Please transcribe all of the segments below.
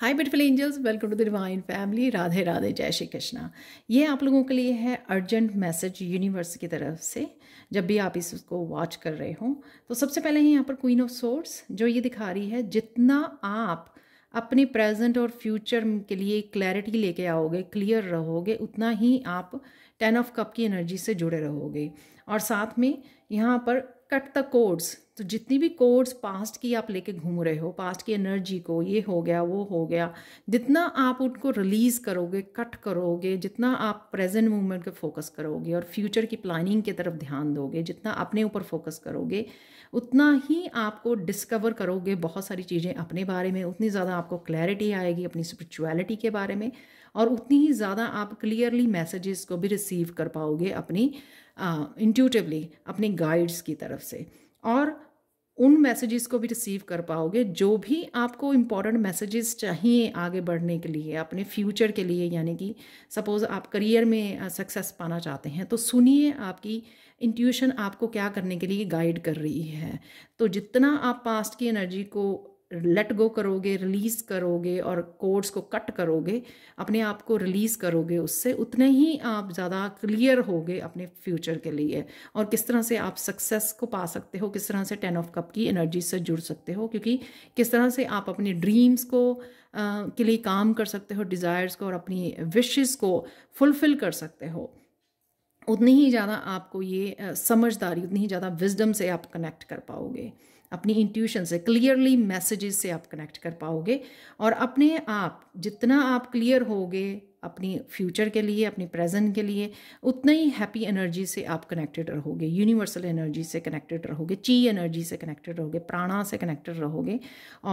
hi beautiful angels welcome to the divine family Radhe Radhe जय श्री कृष्णा ये आप लोगों के लिए है अर्जेंट मैसेज यूनिवर्स की तरफ से जब भी आप इसको वॉच कर रहे हो तो सबसे पहले ही यहाँ पर क्वीन ऑफ सोर्स जो ये दिखा रही है जितना आप अपने प्रेजेंट और फ्यूचर के लिए क्लैरिटी लेके आओगे क्लियर रहोगे उतना ही आप टेन ऑफ कप की एनर्जी से जुड़े रहोगे और साथ में यहाँ पर कट द कोड्स तो जितनी भी कोड्स पास्ट की आप लेके घूम रहे हो पास्ट की एनर्जी को ये हो गया वो हो गया जितना आप उनको रिलीज़ करोगे कट करोगे जितना आप प्रेजेंट मूवमेंट पे फोकस करोगे और फ्यूचर की प्लानिंग की तरफ ध्यान दोगे जितना अपने ऊपर फोकस करोगे उतना ही आपको डिस्कवर करोगे बहुत सारी चीज़ें अपने बारे में उतनी ज़्यादा आपको क्लैरिटी आएगी अपनी स्परिचुअलिटी के बारे में और उतनी ही ज़्यादा आप क्लियरली मैसेजेस को भी रिसीव कर पाओगे अपनी इंट्यूटिवली अपने गाइड्स की तरफ से और उन मैसेजेस को भी रिसीव कर पाओगे जो भी आपको इम्पॉर्टेंट मैसेजेस चाहिए आगे बढ़ने के लिए अपने फ्यूचर के लिए यानी कि सपोज़ आप करियर में सक्सेस पाना चाहते हैं तो सुनिए आपकी इंट्यूशन आपको क्या करने के लिए गाइड कर रही है तो जितना आप पास्ट की एनर्जी को लेट गो करोगे रिलीज़ करोगे और कोर्ड्स को कट करोगे अपने आप को रिलीज़ करोगे उससे उतने ही आप ज़्यादा क्लियर होगे अपने फ्यूचर के लिए और किस तरह से आप सक्सेस को पा सकते हो किस तरह से टेन ऑफ कप की एनर्जी से जुड़ सकते हो क्योंकि किस तरह से आप अपने ड्रीम्स को आ, के लिए काम कर सकते हो डिज़ायर्स को और अपनी विशेज़ को फुलफ़िल कर सकते हो उतनी ही ज़्यादा आपको ये समझदारी उतनी ही ज़्यादा विजडम से आप कनेक्ट कर पाओगे अपनी इंट्यूशन से क्लियरली मैसेजेस से आप कनेक्ट कर पाओगे और अपने आप जितना आप क्लियर होगे अपनी फ्यूचर के लिए अपनी प्रेजेंट के लिए उतना ही हैप्पी एनर्जी से आप कनेक्टेड रहोगे यूनिवर्सल एनर्जी से कनेक्टेड रहोगे ची एनर्जी से कनेक्टेड रहोगे प्राणा से कनेक्टेड रहोगे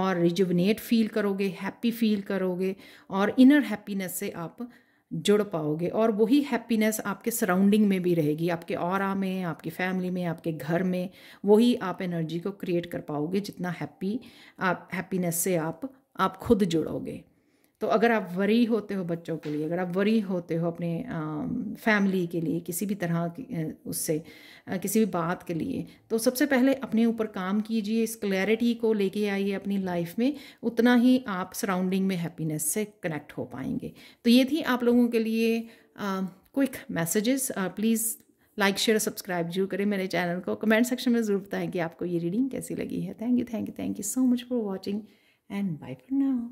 और रिजुवनेट फील करोगे हैप्पी फील करोगे और इनर हैप्पीनेस से आप जुड़ पाओगे और वही हैप्पीनेस आपके सराउंडिंग में भी रहेगी आपके और में आपकी फैमिली में आपके घर में वही आप एनर्जी को क्रिएट कर पाओगे जितना हैप्पी आप हैप्पीनेस से आप आप खुद जुड़ोगे तो अगर आप वरी होते हो बच्चों के लिए अगर आप वरी होते हो अपने फैमिली के लिए किसी भी तरह उससे किसी भी बात के लिए तो सबसे पहले अपने ऊपर काम कीजिए इस क्लैरिटी को लेके आइए अपनी लाइफ में उतना ही आप सराउंडिंग में हैप्पीनेस से कनेक्ट हो पाएंगे तो ये थी आप लोगों के लिए quick messages please like share subscribe जरूर करें मेरे चैनल को कमेंट सेक्शन में ज़रूर बताएं कि आपको ये रीडिंग कैसी लगी है thank you thank you thank you so much for watching and bye for now